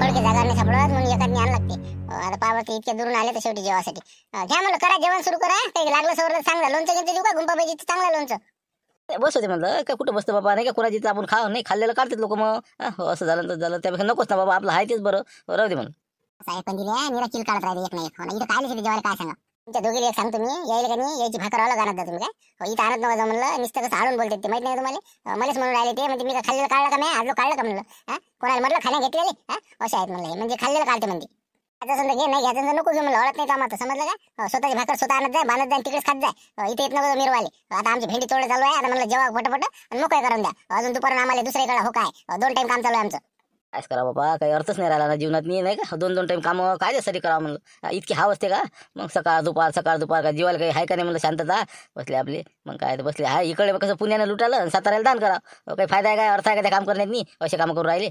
कळके जागा नाही सापडत म्हणून एकाच ज्ञान लागते आता पावरती इतके दुरून आले तर शेवटी जेवासाठी घ्या म्हणलं करा जेवण सुरू करा काही लागलं सवरलं सांगा लोणचं घेऊन देऊ का गुंपाबाई चांगलं लोणचं बस होते म्हणलं काय कुठं बसतं बाबा नाही का कुणाची आपण खाव नाही खाल्लेलं काढतात लोक मग हो, असं झालं तर झालं त्यापेक्षा नकोच ना बाबा आपलं आहे तेच बरं राहू दे म्हणून साहेब पण दिले निरा चिल काढत राहते एक नाही इथं काय जेवायला काय सांगा तुमच्या दोघीला एक सांगतो मी यायला का नाही यायची भाकर आला गाणार तुम्ही काय हो, इथं आणत नका म्हणलं नुसतं कसं आणून बोलते ते माहित नाही तुम्हाला मलाच म्हणून राहिले ते म्हणजे मी का खाल्लेलं काढलं का नाही आलो काढलं का म्हणलं हा कोणाला म्हटलं खाण्या घेतलेले हा असे आहेत म्हणलं म्हणजे खाल्लेलं काढते म्हणजे आता समजा घे नाही घ्यायचं नको घेऊन म्हणलं ओळख नाही कामात समजलं का स्वतःची भाकर स्वतः आणत जाय बांधत जाय तिकडेच खात जाय इथे येत नको मिरवाले आता आमची भेंडी तोडे चालू आहे आता म्हणलं जेव्हा फटाफट आणि मोकळे करून द्या अजून दुपारून आम्हाला दुसरीकडे हो काय दोन टाइम काम चालू आहे आमचं कायच करा बाबा काही अर्थच नाही राहिला ना जीवनात मी नाही का दोन दोन टाइम काम काय त्यासाठी करावं म्हणलं इतकी हाव असते का मग सकाळ दुपार सकाळ दुपार का जीवाला काही आहे का नाही म्हणलं शांतता बसले आपली मग काय बसले हा इकडे कसं पुण्याने लुटालं साताऱ्याला दान करा काही फायदा आहे काय अर्थ आहे का त्या काम करण्यात मी असे काम करून राहिले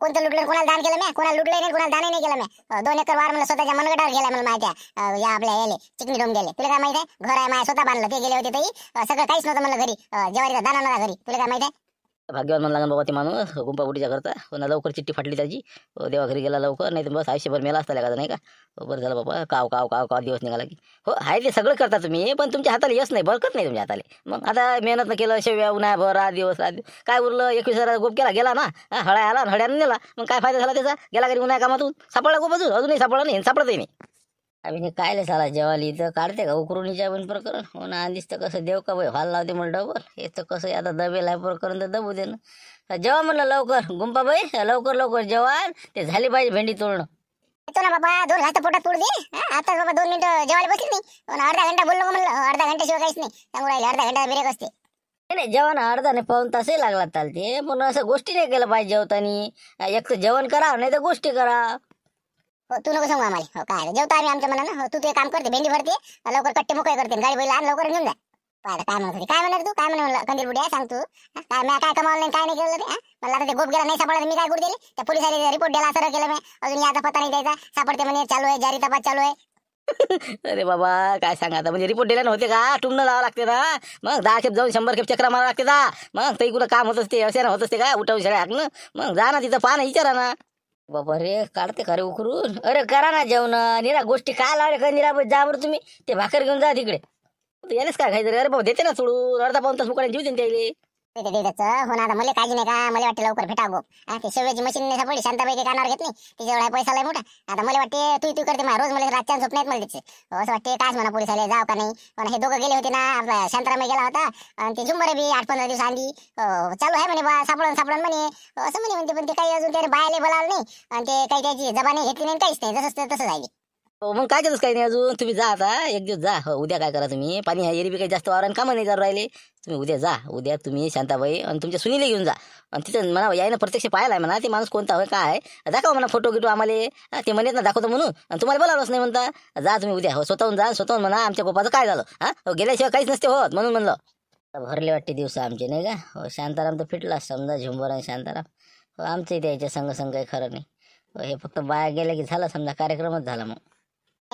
कोणतं लुटलं कोणाला दान केलं मी कोणाला लुटलं नाही कोणाला दान नाही केलं मी दोन एकर वार म्हणलं स्वतःच्या मनगटावर गेला मला माझ्या या आपल्या याले चिकनी डोम गेले तुला काय माहिती आहे घर आहे माझ्या स्वतः बांधलं ते गेले होते तरी सगळं काहीच नव्हतं म्हणलं घरी जेवारीचा दाना घरी तुला काय माहिती आहे भाग्यवान म्हणून लागेल बाबा ते माणूस बुटीच्या करता पुन्हा लवकर चिठ्ठी फाटली त्याची हो, देवा घरी गेला लवकर नाही तर बस आयुष्यभर मेला असता का नाही का हो, बरं झालं बाबा काव काव काव काव दिवस निघाला की हो आहे ते सगळं करता तुम्ही पण तुमच्या हाताला यश नाही बरकत नाही तुमच्या हाताला मग आता मेहनत केलं शेव्या उन्हा भर दिवस आ काय उरलं एकवीस हजार गोप केला गेला ना हळ्या आला हळ्यानं नेला मग काय फायदा झाला त्याचा गेला घरी उन्हा कामातून सापडला गोप अजून अजूनही सापडला नाही सापडतही नाही आम्ही काय कायले साला जेवायला इथं काढते का उकरून पण प्रकरण हो ना आधीच कसं देव का बाई हाल लावते म्हणलं डबर हे तर कसं आता दबेला आहे प्रकरण तर दबू दे ना जेव्हा म्हणलं लवकर गुंपाबाई लवकर लवकर जेवण ते झाली पाहिजे भेंडी तोडणं बाबा दोन घास पोटात दे आता बाबा दोन मिनिटं जेवायला बसली हो नाही अर्धा घंटा बोललो म्हणलं अर्धा घंट्याशिवाय काहीच नाही त्यामुळे अर्धा घंटा ब्रेक असते नाही जेवण अर्धा नाही पाऊन तासही लागला चालते पण असं गोष्टी नाही केलं पाहिजे जेवतानी एक तर जेवण करा नाही तर गोष्टी करा हो तू नको सांगू आम्हाला हो काय जेवता आम्ही आमच्या मनानं हो तू ते काम करते भेंडी भरते लवकर कट्टे मोकळे करते गाडी बैल आण लवकर घेऊन जा पाहिलं काय म्हणत होती काय म्हणत तू काय म्हणलं कंदील बुडी सांग तू काय मी काय कमावलं नाही काय नाही केलं ते मला आता ते गोप गेला नाही सापडला मी काय करू दिली त्या पोलिसांनी रिपोर्ट दिला सर केलं मी अजून याचा पता नाही द्यायचा सापडते म्हणे चालू आहे जारी तपास चालू आहे अरे बाबा काय सांगा आता म्हणजे रिपोर्ट दिल्या नव्हते का टुमणं जावं लागते ना मग दहा खेप जाऊन शंभर खेप चक्रा मारा लागते ना मग ते कुठं काम होत असते अवश्य होत असते का उठवून सगळ्या मग जा ना तिथं पाहा ना विचारा ना बाबा रे काढते खरे उखरून अरे करा ना जेवण निरा गोष्टी काय लावले का निरा जा बरं तुम्ही ते भाकर घेऊन जा तिकडे यानेच काय खायचं अरे भाऊ देते ना सोडून अर्धा पाऊन तास मुकडे जीव दे त्याले ते हो मला काळजी नाही का मला वाटते लवकर भेटा गो ते मशीन सापडली शांतापैकी कानावर घेत नाही तिच्या आहे पैसा लाई मोठा आता मला वाटते तू तू करते रोज मला रातच्या झोप नाहीत मला तिचे हो, असं वाटते काय म्हणा पोलीस आले जाव का नाही पण हे दोघं गेले होते ना आपला शांतारामय गेला होता आणि ते झुंबर बी आठ पंधरा दिवस आधी हो, चालू आहे म्हणे बा सापडून सापडून म्हणे असं म्हणे म्हणते पण ते काही अजून त्याने बायाले बोलावलं नाही आणि ते काही त्याची जबानी घेतली नाही काहीच नाही तसं तसं झाली हो मग काय केलंच काही नाही अजून तुम्ही जा आता एक दिवस जा हो उद्या काय करा तुम्ही पाणी ह्या एरी बी काही जास्त आणि कामं नाही जर राहिले तुम्ही उद्या जा उद्या तुम्ही शांताबाई आणि तुमच्या सुनीला घेऊन जा आणि तिथं म्हणा यायना प्रत्यक्ष पाहायला आहे म्हणा ते माणूस कोणता होय काय दाखवा म्हणा फोटो गिटो आम्हाला ते म्हणत ना दाखवतो म्हणून आणि तुम्हाला बोलावलंच नाही म्हणता जा तुम्ही उद्या हो स्वतःहून जा स्वतःहून म्हणा आमच्या गोपाचं काय झालं हा हो गेल्याशिवाय काहीच नसते होत म्हणून म्हणलं भरले वाटते दिवस आमचे नाही का हो शांताराम तर फिटला समजा झुंबर आणि शांताराम हो आमचं इथे याच्या संघ संघ काही खरं नाही हो, हे फक्त बाया गेल्या की झालं समजा कार्यक्रमच झाला मग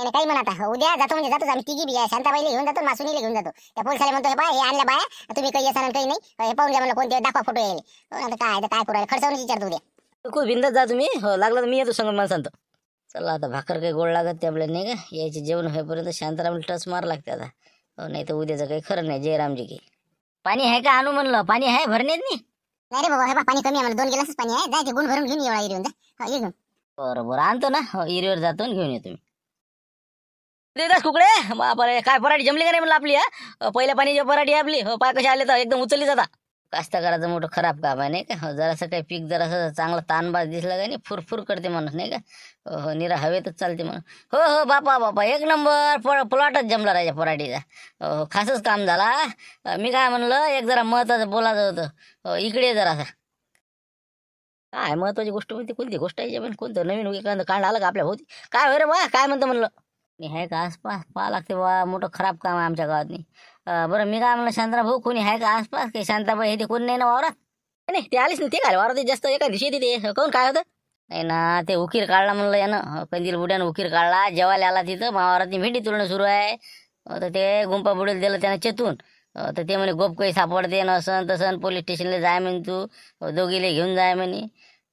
नाही काही म्हणा उद्या जातो म्हणजे जातो आम्ही तिघी बिया घेऊन जातो मासुनीले घेऊन जातो त्या पोलिसाला म्हणतो हे बाय हे आणल्या बाया तुम्ही काही असाल काही नाही हे पाहून घ्या म्हणलं कोणते दाखवा फोटो हो येईल आता काय काय करायला खर्चावून विचारतो उद्या खूप बिंदत जा तुम्ही हो लागला तर मी येतो सांगून मला सांगतो चला आता भाकर काही गोड लागत ते नाही का यायचे जेवण होईपर्यंत शांतारामला टच मार लागते आता हो नाही तर उद्याचं काही खरं नाही जयरामजी की पाणी आहे का आणू म्हणलं पाणी आहे भरण्यात नाही अरे रे बाबा हे पाणी कमी आहे दोन गिलासच पाणी आहे जायचे गुण भरून घेऊन येऊ येऊन जा हो, बरोबर आणतो ना हो इरीवर जातो घेऊन येतो मी देदास कुकडे बापरे काय पराठी जमली का नाही म्हणलं आपली हा पहिल्या जे पराठी आपली हो पाय कशी आले तर एकदम उचलली जाता कास्तकाराचं मोठं खराब काम आहे नाही का हो, जरासं काही पीक जरासं चांगला ताणबाज दिसला का नाही फुरफुर करते माणूस नाही का हो निरा हवेतच चालते म्हणून हो हो बापा बापा एक नंबर प प्लॉटच जमला राहिजे पराठीचा हो खासच काम झाला मी काय म्हणलं एक जरा महत्वाचं बोलायचं होतं हो इकडे जरासा काय महत्वाची गोष्ट म्हणते कोणती गोष्ट आहे पण कोणतं नवीन एखादं कांड आलं का आपल्या होती काय हो रे बा काय म्हणतं म्हणलं हाय का आसपास पहा लागते बा मोठं खराब काम आहे आमच्या गावातनी बरं मी काय म्हणलं शांता भाऊ कोणी हाय का आसपास काही शांताबाई हे ते कोणी नाही ना वावरात नाही ते आलेच ना ते काय वावरात जास्त एका दिवशी ते कोण काय होतं नाही ना ते उकीर काढला म्हणलं यानं कंदील बुड्यानं उकीर काढला जेवायला आला तिथं मावारातनी भेंडी तुरणं सुरू आहे तर ते गुंपा बुडील दिलं त्यानं चेतून तर ते म्हणे गोप काही सापडते नसन तसन पोलीस स्टेशनला जाय म्हणे तू दोघीले घेऊन जाय म्हणे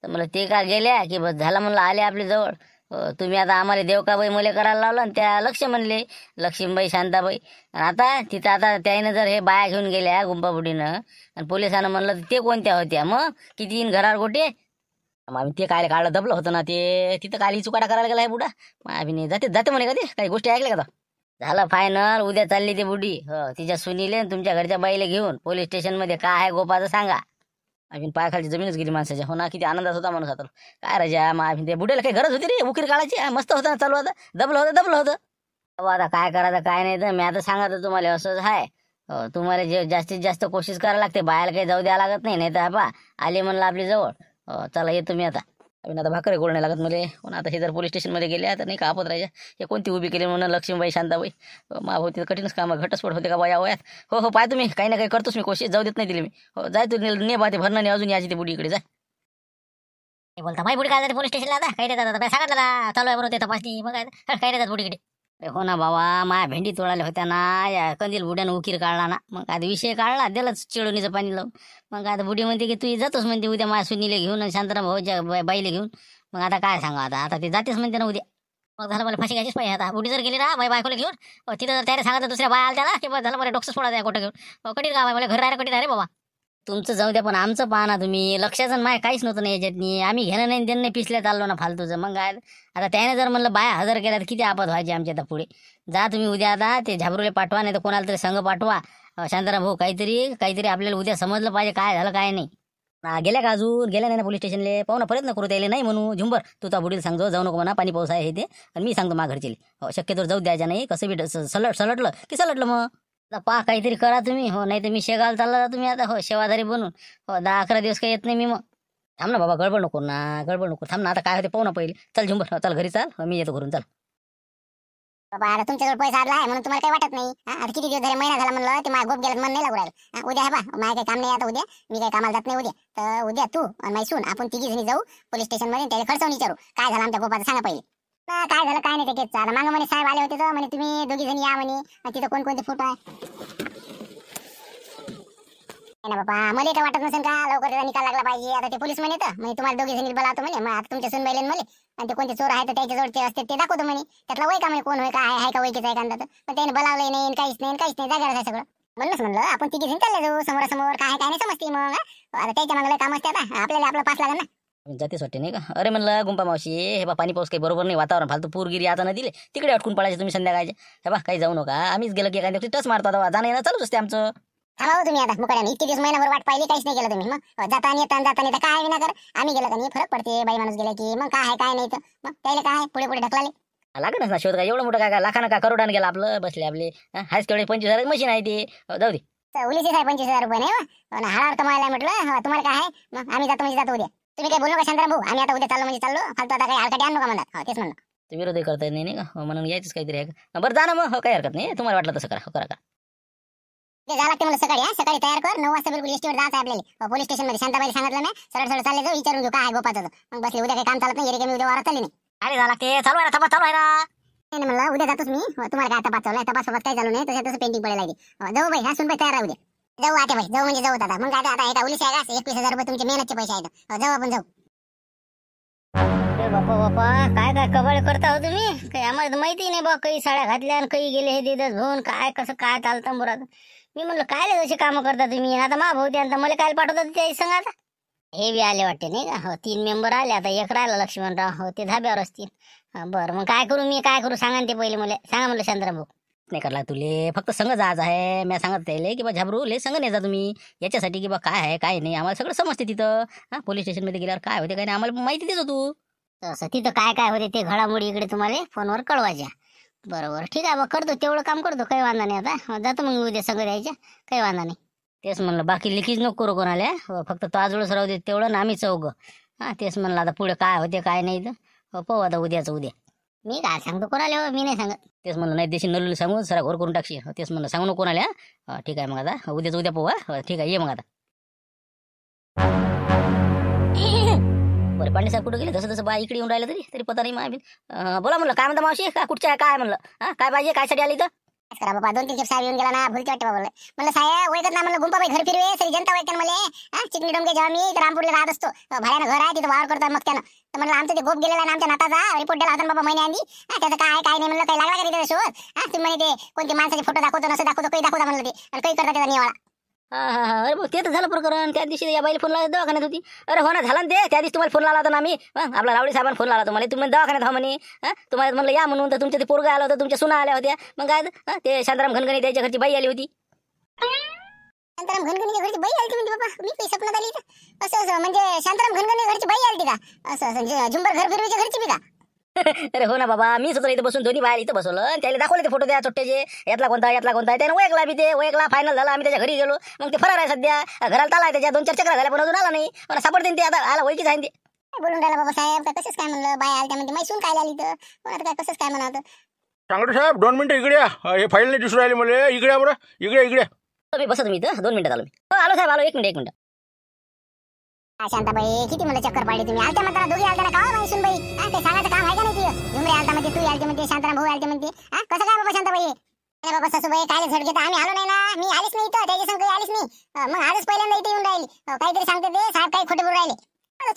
तर मला ते का गेल्या की बस झाला म्हणलं आले आपल्या जवळ तुम्ही आता आम्हाला देवकाबाई मुले करायला लावलं आणि त्या लक्ष म्हणले लक्ष्मीबाई शांताबाई आणि आता तिथं आता त्यानं जर हे बाया घेऊन गेल्या गुंपाबुडीनं आणि पोलिसानं म्हणलं तर ते कोणत्या होत्या मग किती इन घरावर गोटे आम्ही ते काय काढलं दबलं होतं ना ते तिथं काल चुकाडा करायला गेला आहे बुडा आम्ही जाते जाते म्हणे का ते काही गोष्टी ऐकल्या का झालं फायनल उद्या चालली ते बुडी हो तिच्या सुनीले तुमच्या घरच्या बाईला घेऊन पोलीस स्टेशनमध्ये काय आहे गोपाचं सांगा पाय पायाखाली जमीनच गेली माणसाच्या हो ना किती आनंदात होता माणूस आता काय राजा मग आम्ही ते बुड्याला काही गरज होती रे उकीर काढायची मस्त होता ना चालू होता दबलं होतं दबलं होतं आता काय करायचं काय नाही तर मी आता सांगत तुम्हाला असंच आहे तुम्हाला जे जास्तीत जास्त कोशिश करायला लागते बाहेर काही जाऊ द्यावं लागत नाही नाही तर बा आले म्हणलं आपली जवळ चला येतो मी आता पण आता भाकरे गोळ लागत मले पण आता हे जर पोलीस स्टेशनमध्ये गेले आता नाही का आपत राहिल्या हे कोणती उभी केली म्हणून लक्ष्मीबाई शांताबाई मा होती कठीणच काम घटस्फोट होते का बाया वयात हो हो पाय तुम्ही काही ना काही करतोच मी कोशिश जाऊ देत नाही दिली मी हो जाय तू ने बा ते भरणं नाही अजून यायची ती बुडी इकडे जाय बोलता माहिती काय पोलीस स्टेशनला आता काही नाही जातात सांगा चालू आहे बरोबर तपासणी मग काय नाही जात बुडीकडे हो ना बाबा माया भेंडी तोडायला होत्या ना या कंदील बुड्यानं उकीर काढला ना मग आता विषय काढला त्यालाच चिडवणीचं पाणी लावून मग आता बुडी म्हणते की तू जातोस म्हणते उद्या माझ्या सुनीला घेऊन आणि शांतराम भाऊच्या बाईला घेऊन मग आता काय सांगा आता आता ते जातेच म्हणते ना उद्या मग झालं मला फाशी घ्यायचीच पाहिजे आता बुडी जर गेली ना बाई बायकोला घेऊन तिथं जर त्याला तर दुसऱ्या बाय आला त्याला की झालं मला डॉक्टर सोडा द्या कुठं घेऊन कठीण का मला घर राहायला कठीण आहे बाबा तुमचं जाऊ द्या पण आमचं पाहा ना तुम्ही लक्षात माय काहीच नव्हतं नाही याच्यातनी आम्ही घेणं नाही त्यांना पिसल्या चाललो ना फालतूचं मग काय आता त्याने जर म्हणलं बाया हजर केल्यात किती आपत व्हायचे आमच्या आता पुढे जा तुम्ही उद्या आता ते झाबरूले पाठवा नाही तर कोणाला तरी संघ पाठवा शांताराम भाऊ काहीतरी काहीतरी आपल्याला उद्या समजलं पाहिजे काय झालं काय नाही गेल्या का अजून गेल्या नाही ना पोलीस स्टेशनले पाहू ना प्रयत्न करू त्याला नाही म्हणू झुंबर तू तर बुडील सांगतो जाऊ नको म्हणा पाणी पाऊस आहे हे ते आणि मी सांगतो मा शक्यतो जाऊ द्यायच्या नाही कसं बी सलट सलटलं की सलटलं मग पा काहीतरी करा तुम्ही हो नाही तर मी शेगाव चालला तुम्ही आता हो शेवाधारी बनून हो दहा अकरा दिवस काही येत नाही मी मग थांब ना बाबा गडबड नको ना गडबड नको थांब ना आता काय होते पाहू ना पहिले चल झुंबर हो, चल घरी चाल हो, मी येतो घरून चल बाबा आता तुमच्याकडे पैसा आला आहे म्हणून तुम्हाला काही वाटत नाही आता किती दिवस झाले महिना झाला म्हणलं ते माझ्या गोप मन नाही लागू उद्या हे बा काही काम नाही आता उद्या मी काही कामाला जात नाही उद्या तर उद्या तू आणि आपण तिघी जणी जाऊ पोलीस स्टेशनमध्ये त्याला खर्च विचारू काय झालं आमच्या गोपाचं सांगा पहिले काय झालं काय नाही त्या आता मागं म्हणे साहेब आले होते म्हणे तुम्ही दोघी जणी या म्हणे आणि तिथं कोणकोणते फोटो आहे ना बाबा मला काय वाटत नसेल का लवकर निकाल लागला पाहिजे आता ते पोलीस म्हणे म्हणजे तुम्हाला दोघी जणी बोलावतो म्हणे मग आता तुमच्या सुनबाईले मले आणि ते कोणते चोर आहे तर त्याच्याजवळ असते ते दाखवतो म्हणे त्यातला वय का म्हणे कोण होय का आहे का वैकीचा पण त्याने बोलावलं नाही काहीच नाही काहीच नाही जागा आहे सगळं म्हणूनच म्हणलं आपण तिघी जणी चालले जाऊ समोर काय काय नाही समजते मग आता त्याच्या मागलं काम असते आता आपल्याला आपलं पास लागेल ना जातेच नाही का अरे म्हणलं गुंपा मावशी हे बा पाणी पाऊस काही बरोबर नाही वातावरण फालतू पूरगिरी आता ना दिले तिकडे अटकून पडायचे तुम्ही संध्याकाळचे हे बा काही जाऊ नका आम्हीच गेलो की एखाद्या टच मारता जाणं येणं चालूच असते आमचं हो तुम्ही आता मुकड्या इतके दिवस महिनाभर वाट पाहिली काहीच नाही केलं तुम्ही मग हो, जाता येता जाता येता काय विना कर आम्ही गेलो का नाही फरक पडते बाई माणूस गेला की मग काय काय नाही तर मग त्याला काय पुढे पुढे ढकलाले लागणच ना शोध काय एवढं मोठं काय काय लाखानं का करोडानं गेला आपलं बसले आपले हायस केवढे पंचवीस हजार मशीन आहे ते हो, जाऊ दे उलीचे साहेब पंचवीस हजार रुपये नाही हो? हाडावर कमायला म्हटलं तुम्हाला काय आहे मग आम्ही जातो म्हणजे जातो उद्या तुम्ही काय बोलू नका शांताराम भाऊ आम्ही आता उद्या चाललो म्हणजे चाललो फालतू आता काही हरकटी आणू का म्हणतात हो तेच म्हणलं ते विरोधही करता नाही नाही का हो, म्हणून यायचंच काहीतरी आहे बरं जा ना मग हो काही हरकत नाही तुम्हाला वाटलं तसं करा हो करा करा ते जावं लागते मला सकाळी हा सकाळी तयार कर नऊ वाजता बिलकुल एसटीवर जायचं आपल्याला पोलीस हो, स्टेशनमध्ये शांताबाई सांगितलं मी सरळ सरळ चालले जाऊ विचारून घेऊ काय आहे गोपाचं मग बसले उद्या काही काम चालत नाही येरी कमी उद्या वारात चालली नाही अरे जा लागते चालू आहे तपास चालू आहे ना नाही म्हणलं उद्या जातोच मी हो, तुम्हाला काय तपास चालू आहे तपास काय चालू नाही तसं तसं पेंटिंग पडेल आहे ते. जाऊ बाई हा सुन बाई तयार राहू दे जाऊ आता भाई जाऊ म्हणजे जाऊ दादा मग आता आता एका उलीस का एकवीस हजार रुपये तुमचे मेहनतचे पैसे आहेत हो, जाऊ आपण जाऊ ए बापा बापा काय काय कबाड करता हो तुम्ही काय आम्हाला माहिती नाही बा काही साड्या घातल्या आणि काही गेले हे दिदस भाऊन काय कसं काय चालतं बरं मी म्हणलं काय रे अशी कामं करता तुम्ही आता मा भाऊ त्यानंतर मला काय पाठवतात ते सांगा आता हे बी आले वाटते नाही का हो तीन मेंबर आले आता एक राहिला लक्ष्मणराव हो ते धाब्यावर असतील बरं मग काय करू मी काय करू सांगा ते पहिले मला सांगा म्हणलं चंद्रभाऊ नाही करला तुले फक्त संघ जायचं आहे मी सांगत त्याले की बा झाबरू ले संघ नाही जा तुम्ही याच्यासाठी की बा काय आहे काय नाही आम्हाला सगळं समजते तिथं हा पोलीस स्टेशनमध्ये गेल्यावर काय होते काय नाही आम्हाला माहिती देतो तू तसं तिथं काय काय होते ते घडामोडी इकडे तुम्हाला फोनवर कळवायच्या बरोबर ठीक आहे बा करतो तेवढं काम करतो काही वांदा नाही आता हो, जातो मग उद्या सगळं द्यायच्या काही वांदा नाही तेच म्हणलं बाकी लिखीच नको करू कोणाला हो, फक्त तो आजवळच राहू दे तेवढं ना आम्ही चौघ हा तेच म्हणलं आता पुढे काय होते काय नाही तर हो, पाहू आता उद्याचं उद्या मी काय सांगतो कोणाले हो? मी नाही सांगत तेच म्हणलं नाही देशी नलूला सांगून सरा घोर करून टाकशी तेच म्हणलं सांगू नको कोणाला ठीक आहे मग आता उद्याच उद्या पोवा ठीक आहे ये मग आता बरं पांडे साहेब कुठं गेले जसं तसं बा इकडे येऊन राहिलं तरी तरी पता नाही मग बोला म्हणलं काय म्हणता मावशी का कुठच्या काय म्हणलं हा काय पाहिजे साठी आली तर करा बाबा दोन तीन दिवस साहेब येऊन गेला ना भूलती वाटते बाबा म्हणलं साहेब ओळखत ना म्हणलं गुंपाबाई घर फिरवे सरी जनता ओळखते मला हा चिकनी डोंगे जेव्हा मी इथं रामपूरला राहत असतो भाड्यानं घर आहे तिथं वावर करतात मग त्यानं तर म्हणलं आमचं ते गोप गेलेला ना आमच्या नाताचा रिपोर्ट दिला होता बाबा महिने आधी हा त्याचं काय काय नाही म्हणलं काही लागला का तिथे शोध हा तुम्ही ते कोणते माणसाचे फोटो दाखवतो नसं दाखवतो काही दाखवता म्हणलं ते आणि काही करता त्याचा निवाळा हा अरे भाऊ ते तर झालं प्रकरण त्या दिवशी या बाईला फोन लावला दवाखान्यात होती अरे हो ना झालं ना ते त्या दिवशी तुम्हाला फोन लावला होता ना मी आपला रावडी साहेब फोन लावला तुम्हाला तुम्ही दवाखान्यात हा म्हणे तुम्हाला म्हणलं या म्हणून तर तुमच्या ते पोरगा आलं होतं तुमच्या सुना आल्या होत्या मग काय ते, शांताराम घनगणी त्याच्या घरची बाई आली होती शांताराम घनगणीच्या घरची बाई आली म्हणजे बाबा मी काही स्वप्नात आली का असं म्हणजे शांताराम घनगणी घरची बाई आली का असं म्हणजे झुंबर घर फिरवीच्या घरची बी का अरे हो ना बाबा मी सुद्धा इथं बसून दोन्ही बाहेर इथं बसवलं त्याला दाखवले ते फोटो द्या चोट्ट्याचे यातला कोणता यातला कोणता त्यानं ओळखला मी ते ओळखला फायनल झाला आम्ही त्याच्या घरी गेलो मग ते फरार आहे सध्या घराला ताला त्याच्या दोन चार चक्र झाल्या पण अजून आला नाही मला सापडते ते आता आला ओळखीच आहे ते बोलून राहिला बाबा साहेब तर कसंच काय म्हणलं बाय आल्या म्हणजे मैसून काय आली तर आता काय कसंच काय म्हणत सांगतो साहेब दोन मिनिटं इकडे हे फाईल नाही दिसून राहिली मला इकडे बरं इकडे इकडे तुम्ही बसा तुम्ही इथं दोन मिनिटं आलो मी हो आलो साहेब आलो एक मिनिट एक मिनिट शांताबाई किती मला चक्कर पाडली तुम्ही आलते म्हणता दोघी आलते ना काय हो सांगायचं का नाही तू म्हणते म्हणते काय बाबा आम्ही आलो नाही ना मी आलीच नाही आलीच नाही मग आजच पहिल्यांदा इथे येऊन राहिली काहीतरी सांगते ते राहिले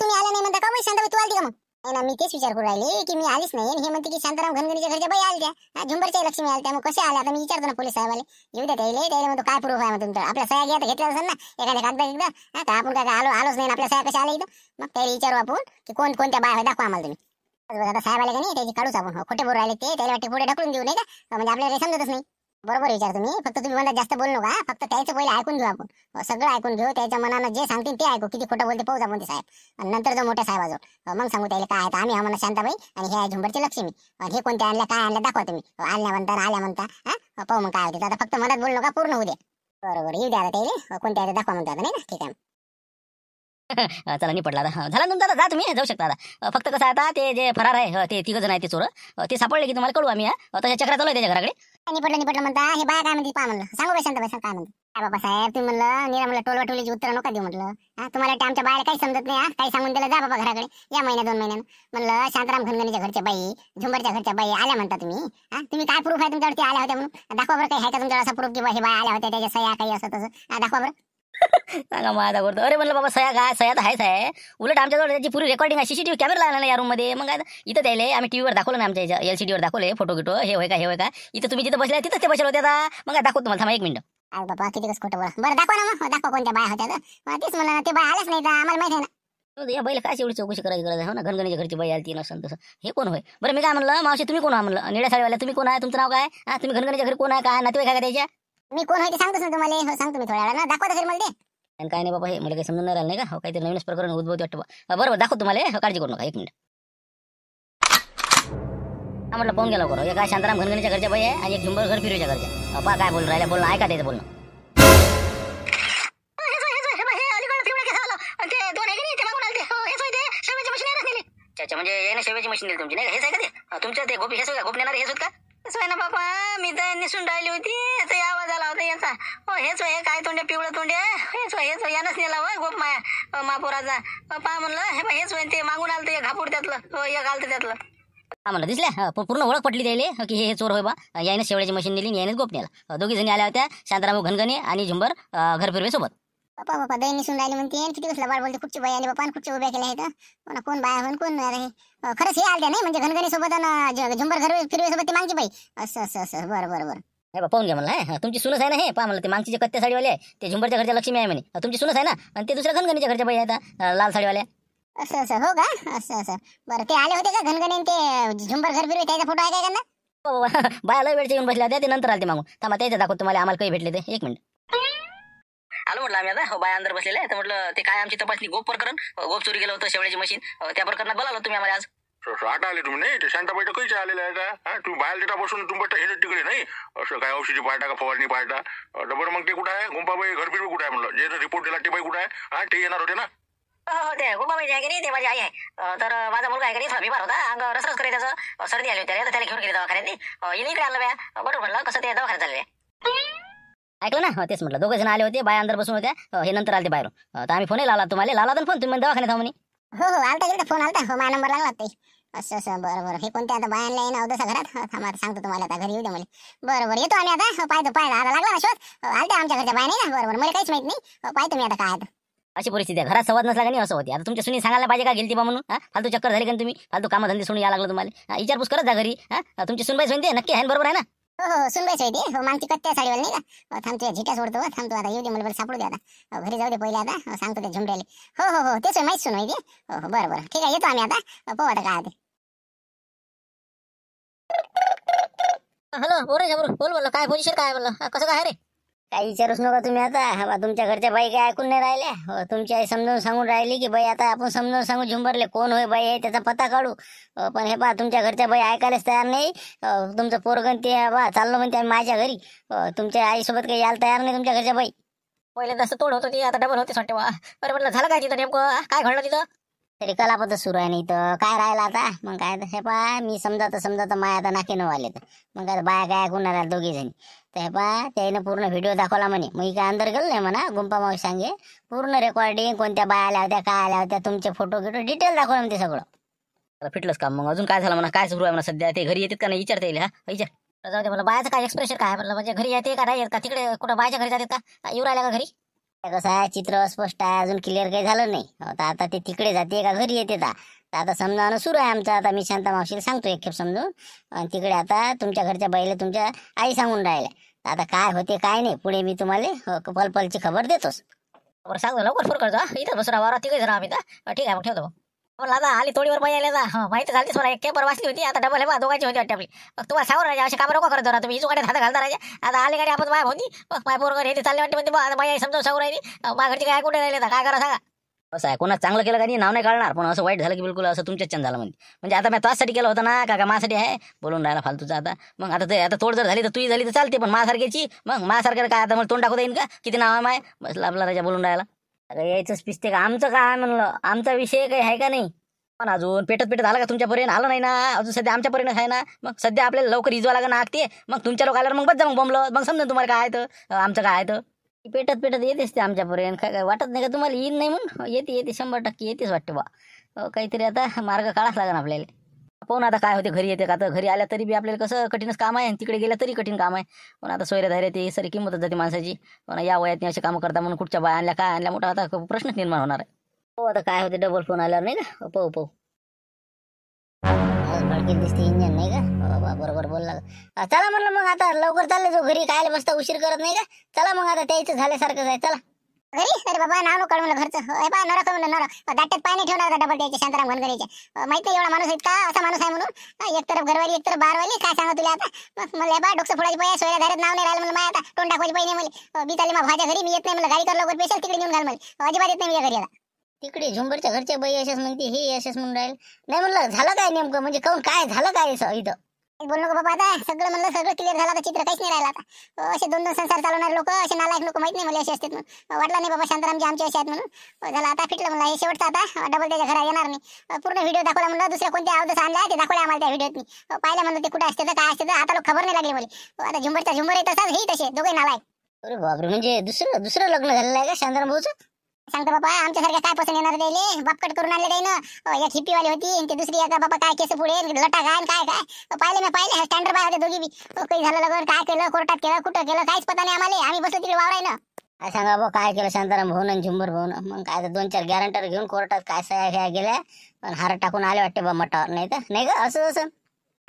तुम्ही आलं नाही म्हणता का हो शांताबाई तू आलती मग हो ना मी तेच विचार करू राहिले की मी आलीच नाही हे म्हणते की शांताराम घनगणीच्या घरच्या बाई आल्या झुंबरच्या लक्ष्मी त्या मग कसे आल्या आता मी विचारतो ना पोलीस साहेबाले येऊ द्या त्याला त्याला म्हणतो काय प्रूफ आहे म्हणतो आपल्या सया घ्या घेतल्या असेल ना एखाद्या कागदा एकदा हा का आपण काय आलो आलोच नाही आपल्या सया कसे आले इथं मग त्याला विचारू आपण की कोण कोणत्या बाय दाखवा आम्हाला तुम्ही आता साहेब आले का नाही त्याची काढूच आपण खोटे बोर राहिले ते त्याला वाटते पुढे ढकलून देऊ नाही का म्हणजे आपल्याला समजतच नाही बरोबर विचार तुम्ही फक्त तुम्ही म्हणता जास्त बोलू नका फक्त त्याचं पहिले ऐकून घेऊ आपण सगळं ऐकून घेऊ त्याच्या मनानं जे सांगतील ते ऐकू किती खोटं बोलते पाहू आपण ते साहेब नंतर जो मोठ्या साहेबाजवळ मग सांगू त्याला काय आहे आम्ही आम्हाला शांताबाई आणि हे झुंबरची लक्ष्मी हे कोणत्या आणल्या काय आणल्या दाखवा तुम्ही आणल्या म्हणता आल्या म्हणता हा पाहू मग काय होते आता फक्त मनात बोलू नका पूर्ण होऊ बरोबर येऊ द्या त्याले कोणते कोणत्या दाखवा म्हणतात नाही ना ठीक आहे चला मी पडला झाला तुमचा जा तुम्ही जाऊ शकता फक्त कसं आता ते जे फरार आहे ते तिघ जण आहे ते चोर ते सापडले की तुम्हाला कळू आम्ही तशा चक्रा चालू आहे त्याच्या घराकडे निपटलं निपटलं म्हणता हे बाय काय म्हणते पा म्हणलं सांगू बाई शांत बाई काय म्हणते काय बाबा साहेब तुम्ही म्हणलं निरा म्हणलं टोलवा टोलीची उत्तर नका देऊ म्हटलं तुम्हाला ते आमच्या बायला काही समजत नाही काय काही सांगून दिलं जा बाबा घराकडे या महिन्या दोन महिन्यानं म्हणलं शांताराम खनगणीच्या घरच्या बाई झुंबरच्या घरच्या बाई आल्या म्हणता तुम्ही तुम्ही काय प्रूफ आहे तुमच्यावरती आल्या होत्या म्हणून दाखवा बरं काही आहे का तुमच्यावर असा प्रूफ की हे बाय आल्या होत्या त्याच्या सया काही असं तसं दाखवा बरं सांगा माझा बोलतो अरे म्हणलं बाबा सया काय सया तर आहे उलट आमच्याजवळ त्याची पुरी रेकॉर्डिंग आहे सीसीटीव्ही कॅमेरा लागला ना या रूममध्ये मग इथं त्याले आम्ही व्हीवर दाखवलं ना आमच्या एल सी डीवर दाखवले फोटो गिटो हे होय का हे होय का इथं तुम्ही जिथं बसल्या तिथं ते बसले होते आता मग दाखवतो तुम्हाला थांबा एक मिनिट अरे बाबा किती कस खोटं बोला बरं दाखवा ना मग दाखवा कोणत्या बाया होत्या तर तेच म्हणलं ते बाय नाही आम्हाला माहिती आहे ना या बैल काय एवढी चौकशी करायची गरज आहे हो ना घनगणीच्या घरची बाई आली ती नसन तसं हे कोण होय बरं मी काय म्हणलं मावशी तुम्ही कोण म्हणलं निळ्या साडीवाल्या तुम्ही कोण आहे तुमचं नाव काय तुम्ही घनगणीच्या घरी कोण आहे का नातेवाईक आहे का त्याच्या मी कोण होते सांगतोच ना तुम्हाला हो सांगतो मी थोड्या वेळा दाखवा तरी मला ते काय नाही बाबा हे मला काही समजून नाही राहिले का हो काहीतरी नवीनच प्रकरण उद्भवते वाटतं बरोबर दाखव तुम्हाला हो, काळजी करू नका एक मिनिट हा म्हटलं पाहून गेला करू एका शांताराम घनगणीच्या घरच्या बाई आहे आणि एक झुंबर घर फिरूच्या घरच्या पा काय बोल राहिला बोलणं ऐका त्याचं बोलणं म्हणजे येणं शेवेची मशीन दिली तुमची नाही हेच आहे का ते तुमच्या ते गोपी हे का गोप नेणार हे का ना बापा मी तर निसून राहिली होती याचा आवाज आला होता याचा हो हेच हे काय तोंडे पिवळं तोंडे हेच हेच यानच नेला हो गोप माया महापुराचा पा म्हणलं हे हेच ते मागून आलं ते घापूर त्यातलं हो एक आलतं त्यातलं हा म्हणलं दिसल्या पूर्ण ओळख पटली त्याले की हे चोर होय बा याने शेवड्याची मशीन दिली यानेच गोप नेला दोघी जणी आल्या होत्या शांताराम घनगणे आणि झुंबर घरफिरवे सोबत पप्पा पप्पा दही निसून राहिले म्हणते किती कसला बाळ बोलते खूपचे बाई आणि पप्पा खूपचे उभे केले आहेत कोण बाया म्हणून कोण नाही खरंच हे आलते नाही म्हणजे घनगणी सोबत झुंबर घर फिरवे सोबत ते मागची बाई असं असं असं बरं बरं बरं हे पाहून घ्या म्हणलं तुमची सुनस आहे ना हे पा मला ते मागची जे कत्त्या साडीवाले आहे ते झुंबरच्या घरच्या लक्ष्मी आहे म्हणे तुमची सुनस आहे ना आणि ते दुसऱ्या घनगणीच्या घरच्या बाई आहेत लाल साडीवाल्या असं असं हो का असं असं बरं ते आले होते का घनगणी ते झुंबर घर फिरवे त्याचा फोटो आहे का त्यांना हो, हो. बायाला वेळचे येऊन बसल्या त्या ते नंतर आले ते मागू थांबा त्याचं दाखवतो तुम्हाला आम्हाला काही भेटले ते एक मिनिट आलो म्हटलं आम्ही आता हो, बाया अंदर बसलेले आहे तर म्हटलं ते काय आमची तपासणी गोप प्रकरण गोप चोरी केलं होतं शेवळ्याची मशीन त्या प्रकरणात बोलावलं तुम्ही आम्हाला आज आता आले तुम्ही नाही ते शांताबाई तर कैसे आलेले आहे तुम्ही बाहेर देता बसून तुमच्या हे तिकडे नाही असं काय औषधी पाहता का फवारणी पाहता डबर मग ते कुठं आहे गुंपाबाई घरपिट कुठं आहे म्हणलं जे रिपोर्ट दिला ते बाई कुठं आहे हा ते येणार होते ना हो, हो ते गुंबाबाई आहे की नाही ते माझी आई आहे तर माझा मुलगा आहे की नाही थोडा बिमार होता अंग रसरस करे त्याचं सर्दी आली होती त्याला घेऊन गेले दवाखान्यात नाही इकडे आणलं बया बरोबर कसं ते दवाखान्यात चालले ऐकलं ना हो तेच म्हटलं दोघं जण आले होते बाया अंदर बसून होत्या हो, हे नंतर आले बाहेर आता हो, आम्ही फोनही लावला तुम्हाला लावला तर फोन तुम्ही दवाखान्यात आहो हो हो आलता इकडे फोन आलता हो माझा नंबर लागला ते असं असं बरं बरं हे कोणत्या आता आणलं येईन अवदसा घरात हो, थांबा सांगतो तुम्हाला आता घरी येऊ दे मला बरं बरं येतो आम्ही आता पाहतो पाय आता लागला ना शोध आलता आमच्या घरच्या बाय नाही ना बरोबर मला काहीच माहित नाही पाहतो मी आता काय आता अशी परिस्थिती आहे घरात संवाद नसला नाही असं होती आता तुमच्या सुनी सांगायला पाहिजे का गेलती बा म्हणून हा? फालतू चक्कर झाली का तुम्ही फालतू कामधंदे सुनी या लागलं तुम्हाला विचारपूस करत जा घरी हा? तुमची सुनबाई सुनते नक्की आहे बरोबर आहे ना हो हो सुनबाईच ते हो मागची कत्त्या साडीवर नाही का हो, थांब तुझ्या झिट्या सोडतो थांब तू आता येऊ दे मला बरं सापडू दे आता हो, घरी जाऊ दे पहिले आता हो, सांगतो ते झुमड्याले हो हो हो तेच माहीत सुन होती हो हो बरं बरं ठीक आहे येतो आम्ही आता पाहू आता काय ते हॅलो बोरे बोल बोललो काय पोझिशन काय बोललो कसं काय रे काय विचारूच नका तुम्ही आता बा तुमच्या घरच्या बाई काय ऐकून नाही राहिल्या हो, तुमची आई समजावून सांगून राहिली की बाई आता आपण समजावून सांगून झुंबरले कोण होय बाई हे त्याचा पत्ता काढू पण हे बा तुमच्या घरच्या बाई ऐकायलाच तयार नाही तुमचं पोरगण ते बा चाललो म्हणते माझ्या घरी तुमच्या आईसोबत काही यायला तयार नाही तुमच्या घरच्या बाई पहिले तसं तोड होत आता डबल होते वाटते वा बरं झालं काय तिथं नेमकं काय घडलं तिथं तरी कलापतच सुरू आहे ना इथं काय राहिलं आता मग काय हे पा मी समजा तर समजा तर माया आता नाके आले तर मग काय बाया काय ऐकून राहिला दोघी जणी ते त्याने पूर्ण व्हिडिओ दाखवला म्हणे मग काय अंदर गेल नाही म्हणा गुंपा मावशी सांगे पूर्ण रेकॉर्डिंग कोणत्या बाया आल्या होत्या काय आल्या होत्या तुमचे फोटो गिटो डिटेल दाखवला म्हणते सगळं फिटलंच का मग अजून काय झालं म्हणा काय सुरू आहे म्हणा सध्या ते घरी येतात का नाही विचारता येईल हा विचार जाऊ दे मला बायाचं काय एक्सप्रेशन काय म्हणलं म्हणजे घरी येते का नाही का तिकडे कुठं बायाच्या घरी जाते का येऊ राहिल्या का घरी कसं आहे चित्र स्पष्ट आहे अजून क्लिअर काही झालं नाही आता ते तिकडे जाते का घरी येते तर आता समजावणं सुरू आहे आमचं आता मी शांता मावशीला सांगतो एक खेप समजून आणि तिकडे आता तुमच्या घरच्या बैल तुमच्या आई सांगून राहिल्या आता काय होते काय नाही पुढे मी तुम्हाला हो, पल पलची खबर देतोच बरं सांगतो लवकर फोर करतो इथं दुसरा वारा तिकडे जरा आम्ही तर ठीक आहे मग ठेवतो दादा हो, आली थोडीवर बाई जा हां माहिती झाली मला एक पेपर वाचली होती आता डबल बा दोघांची होती वाटते आपली मग तुम्हाला सांगून राजा असे काम नको करत जरा तुम्ही गाडी हात घालता राहिले आता आले गाडी आपण माय होती मग माय पोरगर हे चालले वाटते म्हणजे बाई समजून सांगू राहिली माझ्या घरची काय कुठे राहिले काय करा सांगा असं आहे कोणा चांगलं केलं का नाही नाव नाही काढणार पण असं वाईट झालं की बिलकुल असं तुमच्याच छान झालं म्हणजे म्हणजे आता मी त्यासाठी केलं होतं ना काका माझ्यासाठी आहे बोलून राहिला फालतूचा आता मग आता ते आता तोड जर झाली तर तुझी झाली तर चालते पण माझ्यासारख्याची मग माझ्यासारखं काय आता मला तोंड दाखवता देईन का किती नाव आहे माय बस आपला राजा बोलून राहिला अरे यायचंच पिस्ते का आमचं काय म्हणलं आमचा विषय काही आहे का नाही पण अजून पेटत पेटत आला का तुमच्यापर्यंत आलं नाही ना अजून सध्या आमच्यापर्यंत आहे ना मग सध्या आपल्याला लवकर इजवा लागणार आगते मग तुमच्या लोक आल्यावर मग बस मग बमलं मग समजा तुम्हाला काय आहे तर आमचं काय आहे तर पेटत पेटत येतेच ते आमच्यापर्यंत काय काय वाटत नाही का तुम्हाला येईन नाही म्हणून हो, येते येते शंभर टक्के येतेच वाटते बा हो, काहीतरी आता मार्ग काळाच लागेल आपल्याला पाहून आता काय होते घरी येते का तर घरी आल्या तरी बी आपल्याला कसं कठीणच काम आहे तिकडे गेलं तरी कठीण काम आहे पण आता सोयऱ्या धैर्य ते सारी किंमतच जाते माणसाची पण या वयात असे कामं करता म्हणून कुठच्या बाया आणल्या काय आणल्या मोठा आता प्रश्नच निर्माण होणार आहे हो आता काय होते डबल फोन आल्यावर नाही का पाहू पाहू सारखी दिसते इंजन नाही का बाबा बरोबर बोलला चला म्हटलं मग आता लवकर चालले जो घरी काय बसता उशीर करत नाही का चला मग आता त्याच झाल्यासारखं जाय चला घरी अरे बाबा नाव नको काढून घरचं हे पा नरा काढून दाट्यात पाणी ठेवला होता डबल द्यायचे शांताराम घनकरीचे माहित आहे एवढा माणूस आहे का असा माणूस आहे म्हणून एक तरफ घरवाली एक तरफ बारवाली काय सांगा तुला आता मग मला बा डोक्स फोडायची पाहिजे सोयला धारत नाव नाही राहिलं मला आता तोंड टाकवायची पाहिजे मला बी मग भाज्या घरी मी येत नाही मला गाडी कर लवकर पेशल तिकडे घेऊन घाल मला अजिबात येत नाही मी घरी आता तिकडे झुंबरच्या घरच्या बाई अशाच म्हणते हे अशाच म्हणून राहील नाही म्हणलं झालं काय नेमकं म्हणजे काऊन काय झालं काय इथं बोललो बाबा आता सगळं म्हणलं सगळं क्लिअर झालं आता चित्र काहीच नाही राहिला आता असे दोन दोन संसार चालवणारे लोक असे नालायक लोक माहित नाही मला असे असतात म्हणून वाटलं नाही बाबा शांतारामजी आमचे असे आहेत म्हणून झालं आता फिटलं म्हणलं हे शेवटचं आता डबल त्याच्या घरा येणार नाही पूर्ण व्हिडिओ दाखवला म्हणलं दुसऱ्या कोणत्या अवधस आणला ते दाखवले आम्हाला त्या व्हिडिओत पाहिलं म्हणलं ते कुठं असते तर काय असते तर आता लोक खबर नाही लागली मला आता झुंबरचा झुंबर येत असाच हे तसे दोघे नालायक अरे बापरे म्हणजे दुसरं दुसरं लग्न झालेलं आहे का शांताराम भाऊचं सांगतो बाबा आमच्या आमच्यासारख्या काय पसंत येणार त्याले बापकट करून आणले त्यानं एक हिप्पीवाली होती आणि ते दुसरी एका बाबा काय केस पुढे लटा काय काय काय पाहिले मी पाहिले स्टँडर बाय होते दोघी बी काही झालं लगर काय केलं कोर्टात केलं कुठं केलं काहीच पता नाही आम्हाला आम्ही बसलो तिकडे ना सांगा बाबा काय केलं शांताराम भाऊन आणि झुंबर भाऊन मग काय दोन चार गॅरंटर घेऊन कोर्टात काय सह्या घ्या गेल्या पण हार टाकून आले वाटते बा मटावर नाही तर नाही ग असं असं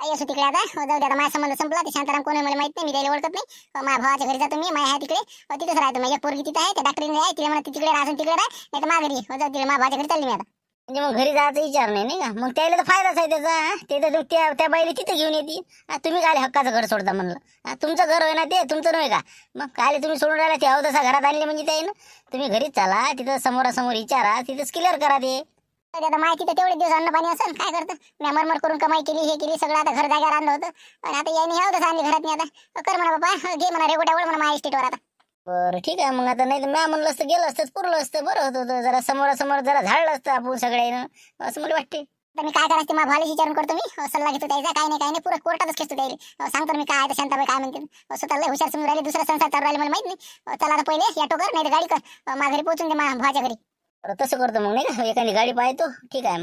येसू तिकडे आता हो, जाऊ दे माझा संबंध संपला ते शांताराम कोण मला माहित नाही मी त्याला ओळखत नाही हो, माझ्या भावाच्या घरी जातो मी माया आहे तिकडे हो, तिथेच राहतो माझ्या पोरगी तिथे आहे त्या डॉक्टरीने आहे तिला म्हणा तिकडे राहून तिकडे राह नाही तर माघारी जाऊ तिकडे माझ्या घरी चालली मी आता म्हणजे मग घरी जायचं विचार नाही नाही का मग त्याला तर फायदाच आहे त्याचा ते तर त्या त्या बाईला तिथे घेऊन येते तुम्ही काय हक्काचं घर सोडता म्हणलं तुमचं घर होय ना ते तुमचं नाही का मग काय तुम्ही सोडून राहिला ते अहो तसा घरात आणले म्हणजे ते तुम्ही घरीच चाला तिथं समोरासमोर विचारा तिथंच क्लिअर करा ते तर आता माहिती तर तेवढे दिवस अन्न पाणी असं काय करतं मी मरमर करून कमाई केली हे केली सगळं आता घर जागा आणलं होतं पण आता याने हवं होतं आणली घरात आता कर म्हणा बाबा घे म्हणा रेगोट्या वळ म्हणा माय इस्टेटवर आता बरं ठीक आहे मग आता नाही तर मॅ म्हणलं असतं गेलं असतं पुरलं असतं बरं होत होतं जरा समोरासमोर जरा झाडलं असतं आपण सगळ्यानं असं मला वाटते तर मी काय करायचं मला भाले विचारून करतो मी सल्ला घेतो त्याचा काय नाही काय नाही पुरं कोर्टातच खेचतो त्याला सांगतो मी काय शांताबाई काय म्हणते स्वतः लय हुशार समजून राहिले दुसरा संसार चालू राहिले मला माहित नाही चला आता पहिले या टोकर नाही गाडी कर माघारी पोहोचून दे माझ्या घरी तसं करतो मग नाही का एखादी गाडी पाहतो ठीक आहे मग